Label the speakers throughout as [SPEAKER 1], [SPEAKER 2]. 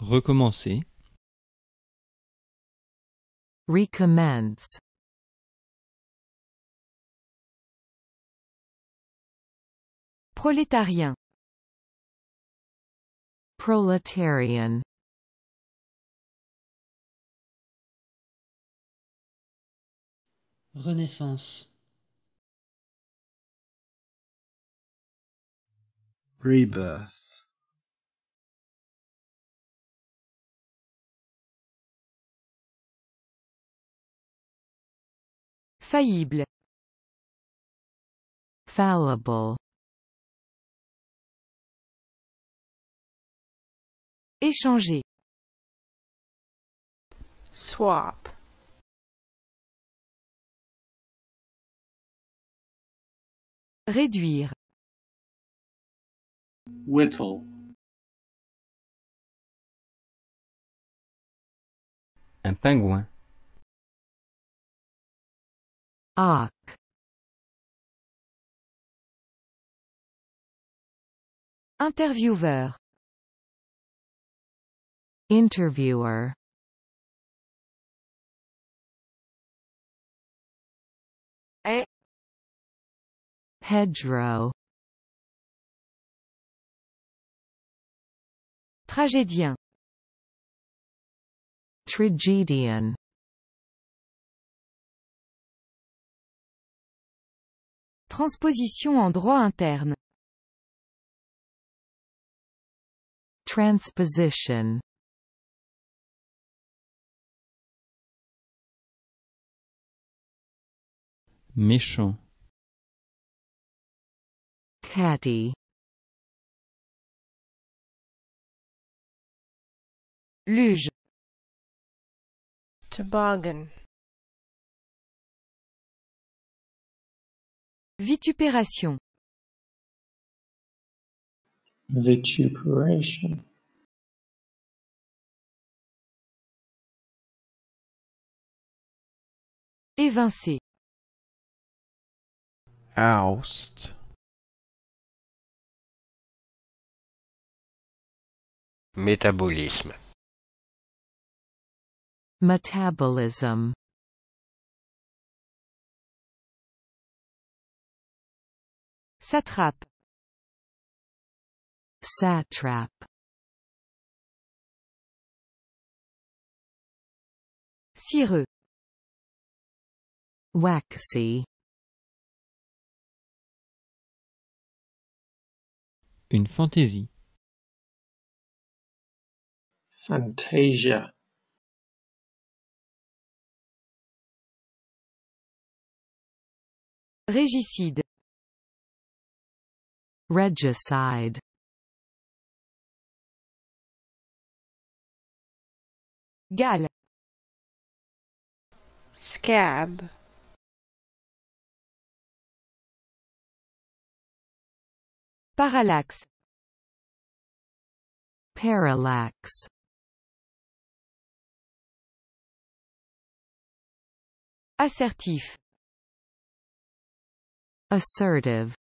[SPEAKER 1] Recommencer. Recommence. Prolétarien. Proletarian. Renaissance. Rebirth. Faillible. Fallible. Échanger. Swap. Réduire. Whittle. Un pingouin. Ock Intervieweur Interviewer Hedgerow Tragédien Tragédien. transposition en droit interne. Transposition Méchant. Catty. Luge. Toboggan. Vitupération. Vituperation. Évincer. Oust. Métabolisme. Metabolism. Satrap. Satrap. Cireux. Waxy. Une fantaisie. Fantasia. Régicide. Regicide Gal Scab Parallax Parallax Assertif Assertive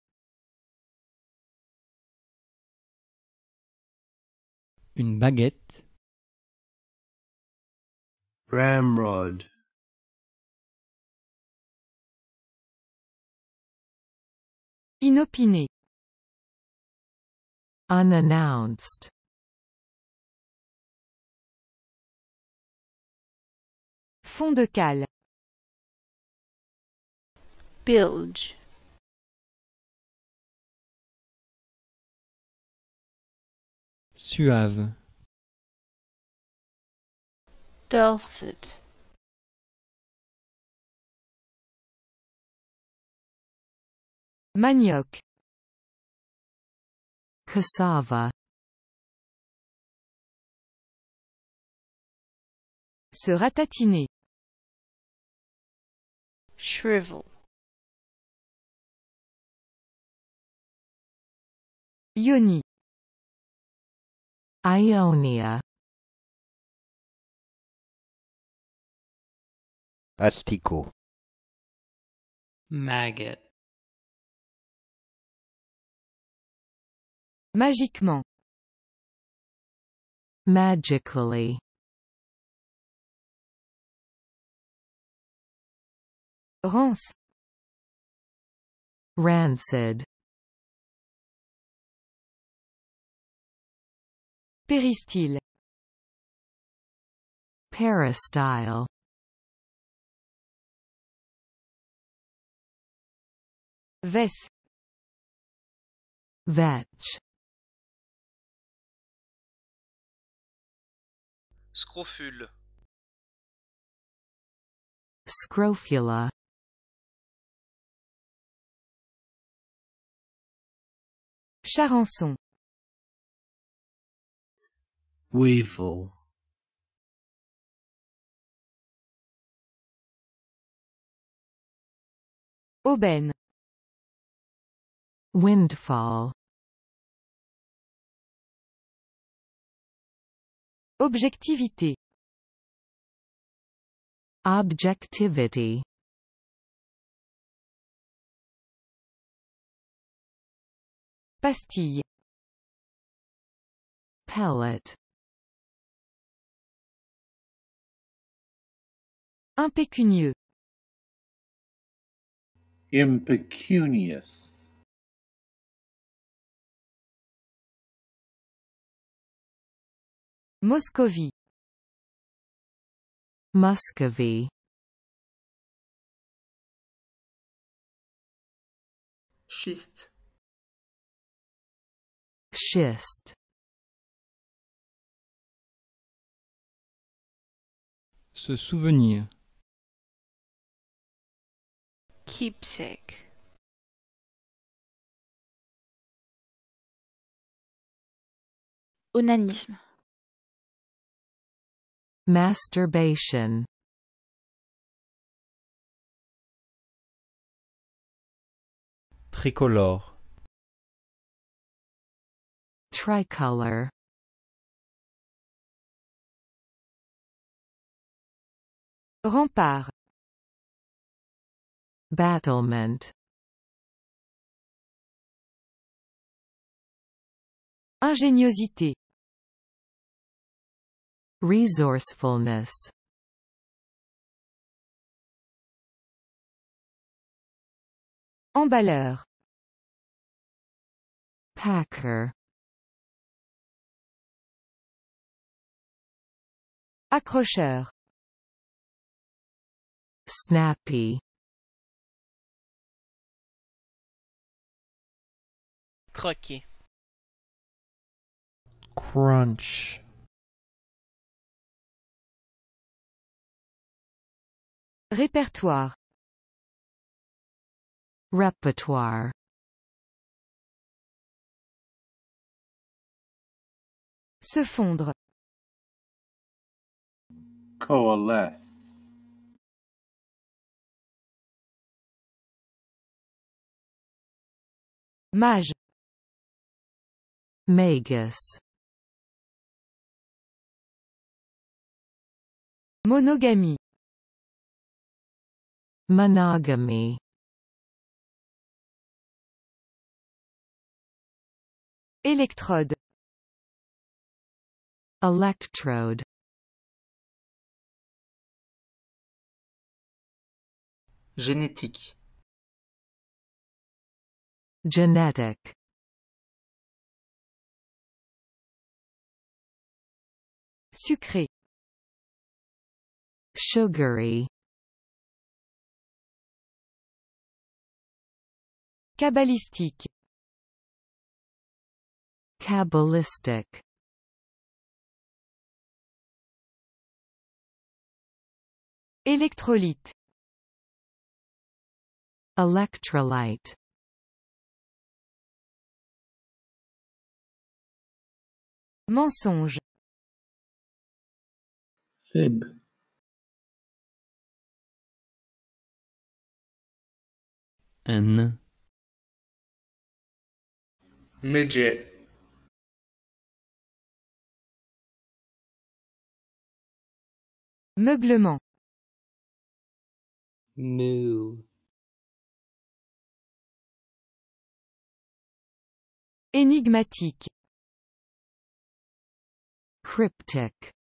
[SPEAKER 1] Une baguette. Ramrod. Inopiné. Unannounced. Fond de cale. Bilge. Suave. Dulcet. Manioc. Cassava. Se ratatiner. Shrivel. Yoni. Ionia Astico Maggot Magiquement Magically Rance Rancid Péristyle. Peristyle. Ves. Vetch. Scrofule. Scrofula. Charançon. Weevil Aubaine Windfall Objectivité Objectivity Pastille Pellet Impécunieux. Impecunious. Moscovie. Muscovy. Schist. Schist. Se souvenir keepsake onanisme masturbation tricolore tricolor rempart Battlement Ingéniosité Resourcefulness Emballeur Packer Accrocheur Snappy Croquer. Crunch. Répertoire. Répertoire. Se fondre. Coalesce. Mage. Magus Monogamie Monogamy Électrode Electrode Génétique Genetic sucré sugary cabalistique, cabalistique, électrolyte electrolyte mensonge N Midget. Meuglement. Moo. Énigmatique. Cryptic.